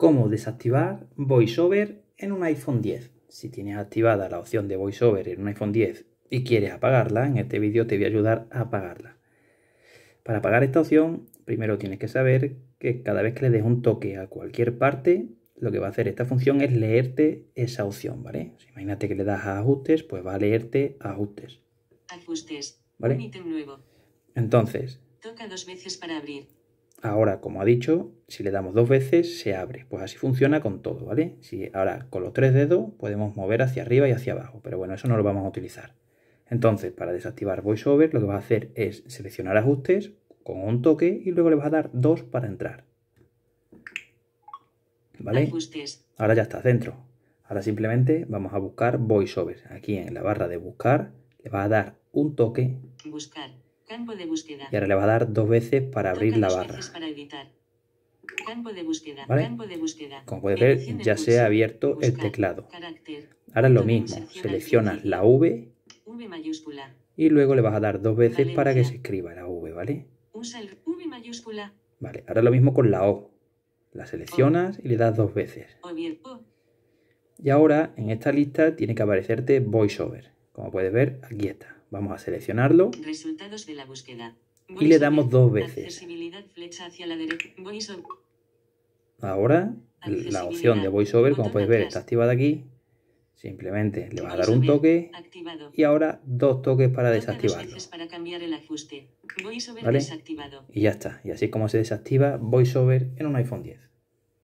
cómo desactivar VoiceOver en un iPhone 10. Si tienes activada la opción de VoiceOver en un iPhone 10 y quieres apagarla, en este vídeo te voy a ayudar a apagarla. Para apagar esta opción, primero tienes que saber que cada vez que le des un toque a cualquier parte, lo que va a hacer esta función es leerte esa opción, ¿vale? imagínate que le das a ajustes, pues va a leerte ajustes. Ajustes. nuevo. Entonces. Toca dos veces para abrir. Ahora, como ha dicho, si le damos dos veces se abre. Pues así funciona con todo, ¿vale? Si ahora con los tres dedos podemos mover hacia arriba y hacia abajo, pero bueno, eso no lo vamos a utilizar. Entonces, para desactivar VoiceOver, lo que va a hacer es seleccionar ajustes con un toque y luego le vas a dar dos para entrar. ¿Vale? Ajustes. Ahora ya está, dentro. Ahora simplemente vamos a buscar VoiceOver. Aquí en la barra de buscar le va a dar un toque. Buscar. Y ahora le va a dar dos veces para abrir la barra. Como puedes ver, ya se ha abierto el teclado. Ahora es lo mismo. Seleccionas la V. Y luego le vas a dar dos veces para que se escriba la V, ¿vale? Usa Vale, ahora lo mismo con la O. La seleccionas y le das dos veces. Y ahora en esta lista tiene que aparecerte VoiceOver. Como puedes ver, aquí está. Vamos a seleccionarlo. Y le damos dos veces. Ahora la opción de VoiceOver, como podéis ver, está activada aquí. Simplemente le vas a dar un toque y ahora dos toques para desactivarlo. Y ya está. Y así es como se desactiva VoiceOver en un iPhone 10.